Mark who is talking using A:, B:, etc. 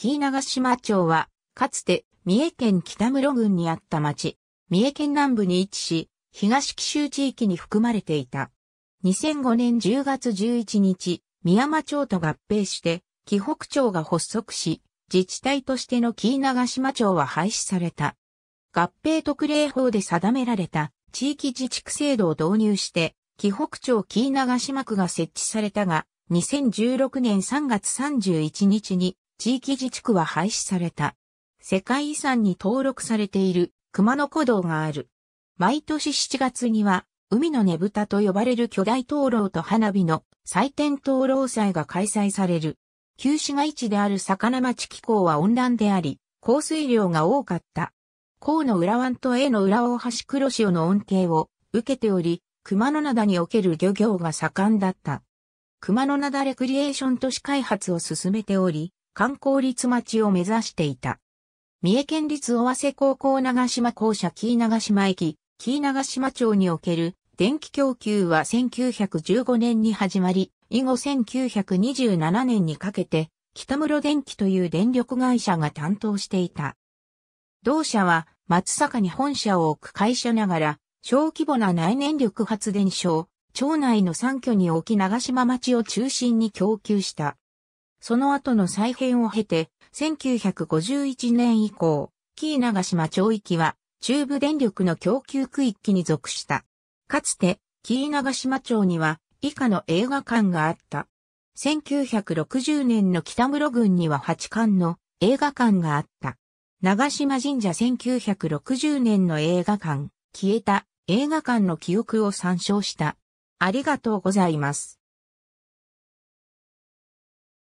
A: 紀伊長島町は、かつて三重県北室郡にあった町、三重県南部に位置し、東紀州地域に含まれていた。2005年10月11日、宮間町と合併して、紀北町が発足し、自治体としての紀伊長島町は廃止された。合併特例法で定められた地域自治区制度を導入して、紀北町紀伊長島区が設置されたが、2016年3月31日に地域自治区は廃止された。世界遺産に登録されている熊野古道がある。毎年7月には、海のねぶたと呼ばれる巨大灯籠と花火の祭典灯籠祭が開催される。旧市街地である魚町気候は温暖であり、降水量が多かった。河の浦湾と江の浦大橋黒潮の恩恵を受けており、熊野灘における漁業が盛んだった。熊野灘レクリエーション都市開発を進めており、観光立町を目指していた。三重県立尾瀬高校長島校舎紀伊長島駅、紀伊長島町における電気供給は1915年に始まり、以後1927年にかけて、北室電機という電力会社が担当していた。同社は松坂に本社を置く会社ながら、小規模な内燃力発電所を、町内の三居に置き長島町を中心に供給した。その後の再編を経て、1951年以降、紀伊長島町域は中部電力の供給区域に属した。かつて、紀伊長島町には以下の映画館があった。1960年の北室郡には8館の映画館があった。長島神社1960年の映画館、消えた映画館の記憶を参照した。ありがとうござい
B: ます。